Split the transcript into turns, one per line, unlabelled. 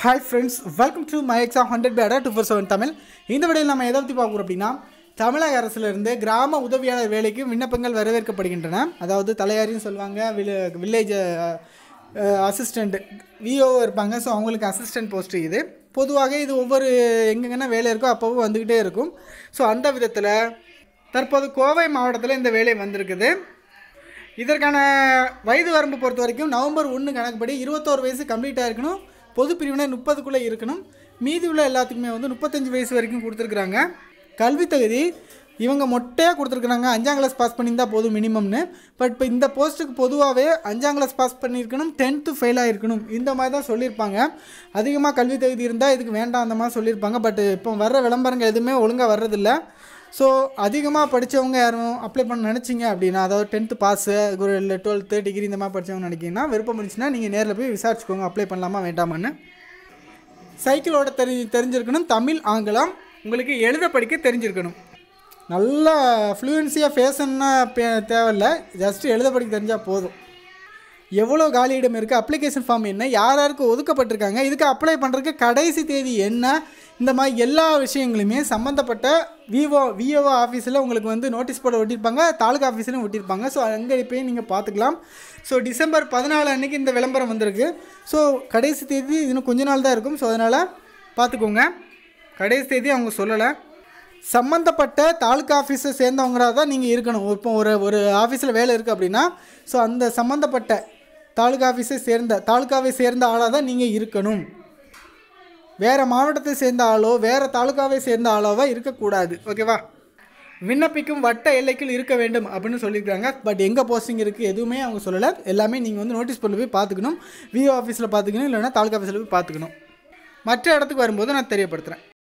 hi friends welcome to my exam hundred பேடா two four seven Tamil இந்த விடையில் நம்ம எதை பற்றி பார்க்குறோம் அப்படின்னா தமிழக அரசிலிருந்து கிராம உதவியாளர் வேலைக்கு விண்ணப்பங்கள் வரவேற்கப்படுகின்றன அதாவது தலையாரின்னு சொல்லுவாங்க வில்லேஜ் அசிஸ்டண்ட் விஓ இருப்பாங்க ஸோ அவங்களுக்கு அசிஸ்டண்ட் போஸ்ட் இது பொதுவாக இது ஒவ்வொரு எங்கெங்கன்னா வேலை இருக்கோ அப்போவும் வந்துக்கிட்டே இருக்கும் ஸோ அந்த விதத்தில் தற்போது கோவை மாவட்டத்தில் இந்த வேலை வந்திருக்குது இதற்கான வயது வரம்பு பொறுத்த வரைக்கும் நவம்பர் ஒன்று கணக்குப்படி இருபத்தோரு வயசு கம்ப்ளீட்டாக இருக்கணும் பொது பிரிவினை முப்பதுக்குள்ளே இருக்கணும் மீதி உள்ள எல்லாத்துக்குமே வந்து முப்பத்தஞ்சு வயசு வரைக்கும் கொடுத்துருக்குறாங்க கல்வி தகுதி இவங்க மொட்டையாக கொடுத்துருக்குறாங்க அஞ்சாம் கிளாஸ் பாஸ் பண்ணியிருந்தால் போதும் மினிமம்னு பட் இப்போ இந்த போஸ்ட்டுக்கு பொதுவாகவே அஞ்சாம் கிளாஸ் பாஸ் பண்ணியிருக்கணும் டென்த்து ஃபெயில் ஆகிருக்கணும் இந்த மாதிரி தான் சொல்லியிருப்பாங்க அதிகமாக கல்வி தகுதி இருந்தால் இதுக்கு வேண்டாம் அந்த மாதிரி சொல்லியிருப்பாங்க பட் இப்போ வர்ற விளம்பரங்கள் எதுவுமே ஒழுங்காக வர்றதில்ல ஸோ அதிகமாக படித்தவங்க யாரும் அப்ளை பண்ண நினச்சிங்க அப்படின்னா அதாவது டென்த்து பாஸு ஒரு இல்லை டுவெல்த்து டிகிரி இந்த மாதிரி படித்தவங்க நினைக்கிங்கன்னா விருப்பம் இருந்துச்சுன்னா நீங்கள் நேரில் போய் விசாரிச்சுக்கோங்க அப்ளை பண்ணலாமா வேண்டாமான்னு சைக்கிளோட தெரி தெரிஞ்சிருக்கணும் தமிழ் ஆங்கிலம் உங்களுக்கு எழுத படிக்க தெரிஞ்சிருக்கணும் நல்லா ஃப்ளூயன்சியாக ஃபேஷன்னா தேவையில்லை ஜஸ்ட்டு எழுத படிக்க தெரிஞ்சால் போதும் எவ்வளோ காலியிடம் இருக்குது அப்ளிகேஷன் ஃபார்ம் என்ன யார் யாருக்கு ஒதுக்கப்பட்டிருக்காங்க இதுக்கு அப்ளை பண்ணுறதுக்கு கடைசி தேதி என்ன இந்த மாதிரி எல்லா விஷயங்களுமே சம்மந்தப்பட்ட விவோ விஓஓ ஆஃபீஸில் உங்களுக்கு வந்து நோட்டீஸ் போர்டு ஒட்டியிருப்பாங்க தாலுகா ஆஃபீஸ்லையும் ஒட்டியிருப்பாங்க ஸோ அங்கே போய் நீங்கள் பார்த்துக்கலாம் ஸோ டிசம்பர் பதினாலு அன்னைக்கு இந்த விளம்பரம் வந்திருக்கு ஸோ கடைசி தேதி இன்னும் கொஞ்ச நாள் தான் இருக்கும் ஸோ அதனால் பார்த்துக்கோங்க கடைசி தேதி அவங்க சொல்லலை சம்மந்தப்பட்ட தாலுக்கா ஆஃபீஸை சேர்ந்தவங்களாக தான் நீங்கள் இருக்கணும் இப்போ ஒரு ஒரு ஆஃபீஸில் வேலை இருக்குது அப்படின்னா ஸோ அந்த சம்மந்தப்பட்ட தாலுகா ஆஃபீஸை சேர்ந்த தாலுக்காவை சேர்ந்த ஆளாக தான் நீங்கள் இருக்கணும் வேறு மாவட்டத்தை சேர்ந்த ஆளோ வேறு தாலுக்காவை சேர்ந்த ஆளோவாக இருக்கக்கூடாது ஓகேவா விண்ணப்பிக்கும் வட்ட எல்லைக்குள் இருக்க வேண்டும் அப்படின்னு சொல்லியிருக்காங்க பட் எங்கே போஸ்டிங் இருக்குது எதுவுமே அவங்க சொல்லலை எல்லாமே நீங்கள் வந்து நோட்டீஸ் பண்ணி போய் பார்த்துக்கணும் விஓ ஆஃபீஸில் பார்த்துக்கணும் இல்லைன்னா தாலுக்கா ஆஃபீஸில் போய் பார்த்துக்கணும் மற்ற இடத்துக்கு வரும்போது நான் தெரியப்படுத்துகிறேன்